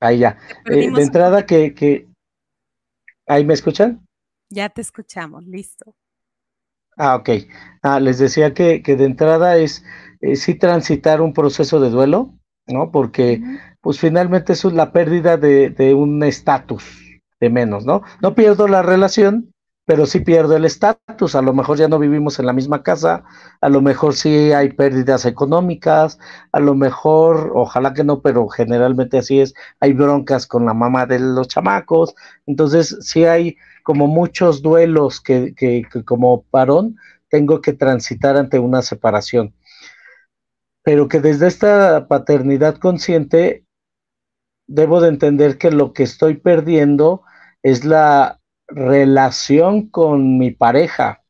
Ahí ya. Eh, de entrada que, ¿Ahí me escuchan? Ya te escuchamos, listo. Ah, ok. Ah, les decía que, de entrada es eh, sí transitar un proceso de duelo, ¿no? Porque pues finalmente eso es la pérdida de, de un estatus de menos, ¿no? No pierdo la relación, pero si pierdo el estatus. A lo mejor ya no vivimos en la misma casa, a lo mejor sí hay pérdidas económicas, a lo mejor, ojalá que no, pero generalmente así es, hay broncas con la mamá de los chamacos. Entonces, sí hay como muchos duelos que, que como parón tengo que transitar ante una separación. Pero que desde esta paternidad consciente debo de entender que lo que estoy perdiendo es la relación con mi pareja.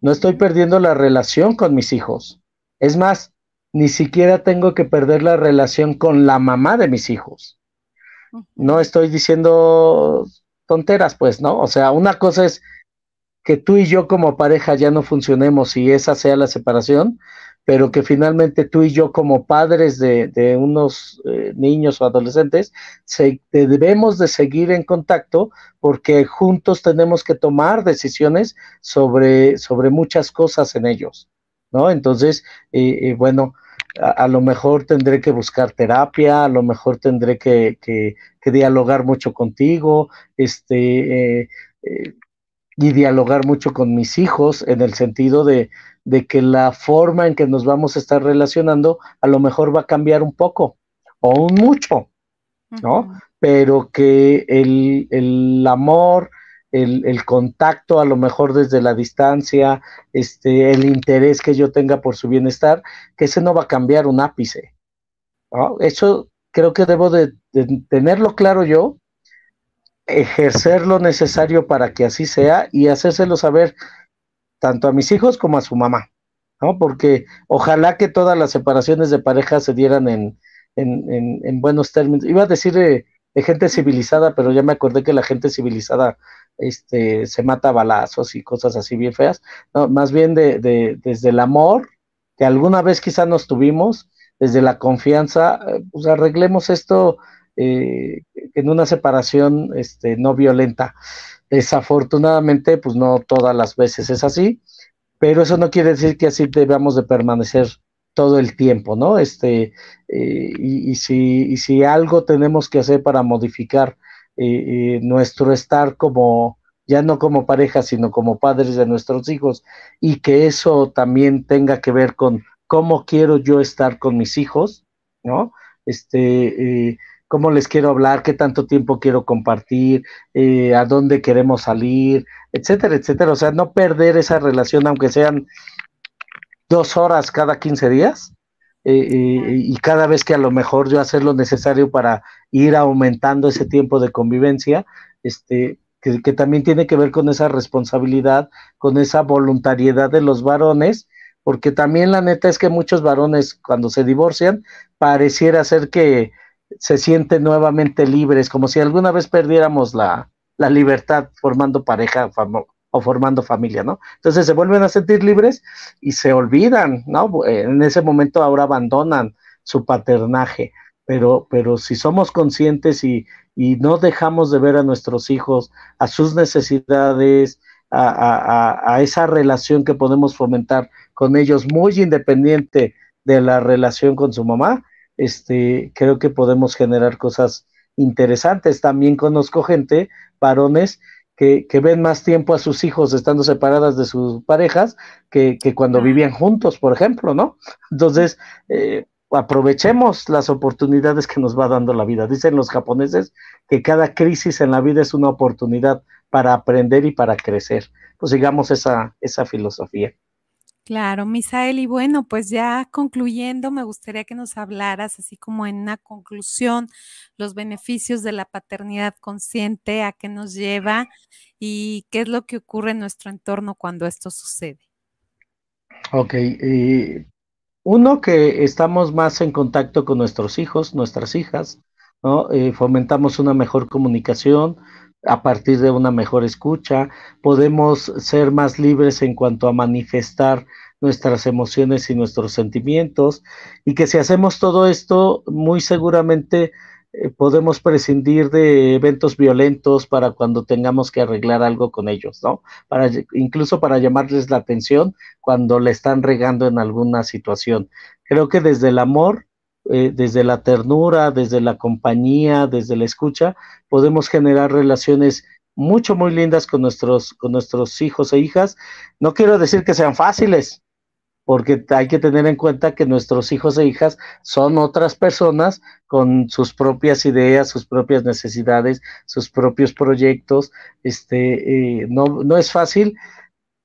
No estoy perdiendo la relación con mis hijos. Es más, ni siquiera tengo que perder la relación con la mamá de mis hijos. No estoy diciendo tonteras, pues, ¿no? O sea, una cosa es que tú y yo como pareja ya no funcionemos y esa sea la separación, pero que finalmente tú y yo como padres de, unos eh, niños o adolescentes debemos de seguir en contacto porque juntos tenemos que tomar decisiones sobre, sobre muchas cosas en ellos, ¿no? Entonces, bueno, a, lo mejor tendré que buscar terapia, a lo mejor tendré que, que dialogar mucho contigo, este eh, eh, y dialogar mucho con mis hijos en el sentido de, de que la forma en que nos vamos a estar relacionando a lo mejor va a cambiar un poco o un mucho, ¿no? Pero que el, amor, el, contacto, a lo mejor desde la distancia, este, el interés que yo tenga por su bienestar, que ese no va a cambiar un ápice. Eso creo que debo de, tenerlo claro yo, ejercer lo necesario para que así sea y hacérselo saber tanto a mis hijos como a su mamá, ¿no? Porque ojalá que todas las separaciones de pareja se dieran en, en, en, buenos términos. Iba a decir eh, de gente civilizada, pero ya me acordé que la gente civilizada este, se mata a balazos y cosas así bien feas, más bien de, de, desde el amor que alguna vez quizá nos tuvimos, desde la confianza, eh, pues arreglemos esto eh, en una separación este, no violenta. Desafortunadamente, pues no todas las veces es así, pero eso no quiere decir que así debamos de permanecer todo el tiempo, ¿no? Este, eh, y, si, y, si, algo tenemos que hacer para modificar eh, eh, nuestro estar como, ya no como pareja, sino como padres de nuestros hijos, y que eso también tenga que ver con cómo quiero yo estar con mis hijos, ¿no? Este, cómo les quiero hablar, qué tanto tiempo quiero compartir, eh, a dónde queremos salir, etcétera, etcétera. O sea, no perder esa relación, aunque sean dos horas cada 15 días. Eh, eh, y cada vez que a lo mejor yo hacer lo necesario para ir aumentando ese tiempo de convivencia, este, que también tiene que ver con esa responsabilidad, con esa voluntariedad de los varones, porque también la neta es que muchos varones cuando se divorcian pareciera ser que se sienten nuevamente libres, como si alguna vez perdiéramos la, la libertad formando pareja o formando familia, ¿no? Entonces se vuelven a sentir libres y se olvidan, ¿no? En ese momento ahora abandonan su paternaje, pero, pero si somos conscientes y, no dejamos de ver a nuestros hijos, a sus necesidades, a, esa relación que podemos fomentar con ellos muy independiente de la relación con su mamá, este, creo que podemos generar cosas interesantes. También conozco gente, varones, que, que, ven más tiempo a sus hijos estando separadas de sus parejas que, cuando vivían juntos, por ejemplo, ¿no? Entonces, eh, aprovechemos las oportunidades que nos va dando la vida. Dicen los japoneses que cada crisis en la vida es una oportunidad para aprender y para crecer. Pues sigamos esa filosofía. Claro, Misael, y bueno, pues ya concluyendo, me gustaría que nos hablaras, así como en una conclusión, los beneficios de la paternidad consciente, a qué nos lleva y qué es lo que ocurre en nuestro entorno cuando esto sucede. Ok, eh, uno que estamos más en contacto con nuestros hijos, nuestras hijas, ¿no? Eh, fomentamos una mejor comunicación, a partir de una mejor escucha, podemos ser más libres en cuanto a manifestar nuestras emociones y nuestros sentimientos, y que si hacemos todo esto, muy seguramente eh, podemos prescindir de eventos violentos para cuando tengamos que arreglar algo con ellos, ¿no? Para, incluso para llamarles la atención cuando le están regando en alguna situación. Creo que desde el amor eh, desde la ternura, desde la compañía, desde la escucha, podemos generar relaciones mucho, muy lindas con nuestros, con nuestros hijos e hijas. No quiero decir que sean fáciles, porque hay que tener en cuenta que nuestros hijos e hijas son otras personas con sus propias ideas, sus propias necesidades, sus propios proyectos. Este, eh, no, no es fácil,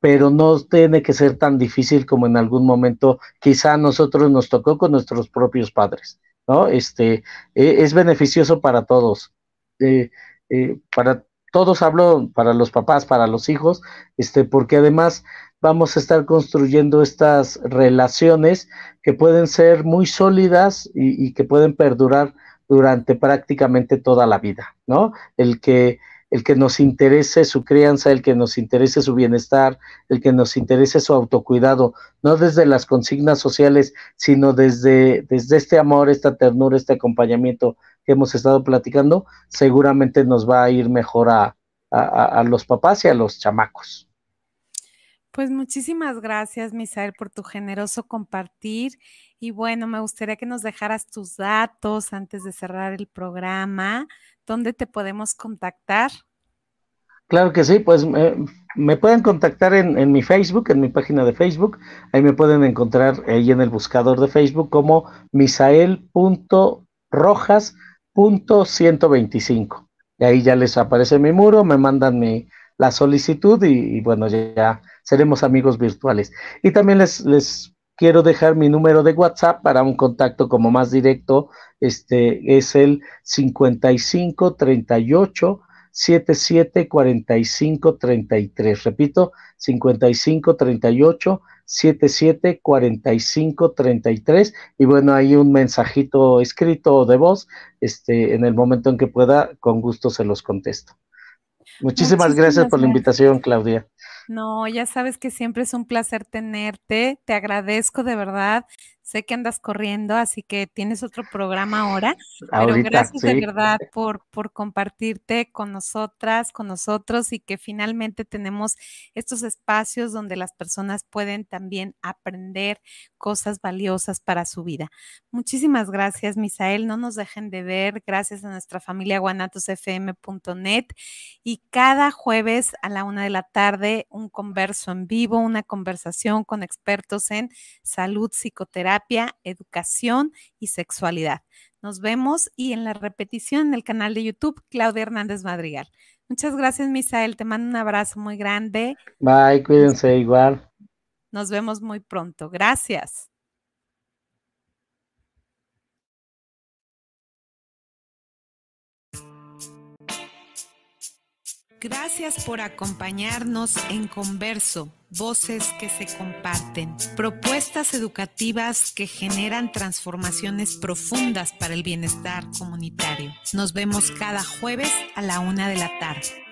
pero no tiene que ser tan difícil como en algún momento quizá a nosotros nos tocó con nuestros propios padres, ¿no? Este, e, es beneficioso para todos. Eh, eh, para todos hablo, para los papás, para los hijos, este, porque además vamos a estar construyendo estas relaciones que pueden ser muy sólidas y, y que pueden perdurar durante prácticamente toda la vida, ¿no? El que el que nos interese su crianza, el que nos interese su bienestar, el que nos interese su autocuidado, no desde las consignas sociales, sino desde, desde este amor, esta ternura, este acompañamiento que hemos estado platicando, seguramente nos va a ir mejor a, a los papás y a los chamacos. Pues muchísimas gracias, Misael, por tu generoso compartir. Y bueno, me gustaría que nos dejaras tus datos antes de cerrar el programa dónde te podemos contactar. Claro que sí, pues eh, me pueden contactar en, mi Facebook, en mi página de Facebook. Ahí me pueden encontrar ahí en el buscador de Facebook como misael.rojas.125. Y ahí ya les aparece mi muro, me mandan la solicitud y, bueno, ya, ya seremos amigos virtuales. Y también les, les quiero dejar mi número de WhatsApp para un contacto como más directo. Este es el 55 38 77 45 33. Repito, 55 38 77 45 33. Y bueno, hay un mensajito escrito de voz. Este, en el momento en que pueda, con gusto se los contesto. Muchísimas, gracias por la invitación, Claudia. No, ya sabes que siempre es un placer tenerte. Te agradezco de verdad. Sé que andas corriendo, así que tienes otro programa ahora. pero gracias de verdad por, por compartirte con nosotras, con nosotros y que finalmente tenemos estos espacios donde las personas pueden también aprender cosas valiosas para su vida. Muchísimas gracias, Misael. No nos dejen de ver. Gracias a nuestra familia guanatosfm.net y cada jueves a la una de la tarde un converso en vivo, una conversación con expertos en salud, psicoterapia educación y sexualidad. Nos vemos y en la repetición en el canal de YouTube, Claudia Hernández Madrigal. Muchas gracias, Misael. Te mando un abrazo muy grande. Bye, cuídense igual. Nos vemos muy pronto. Gracias. Gracias por acompañarnos en Converso voces que se comparten, propuestas educativas que generan transformaciones profundas para el bienestar comunitario. Nos vemos cada jueves a la una de la tarde.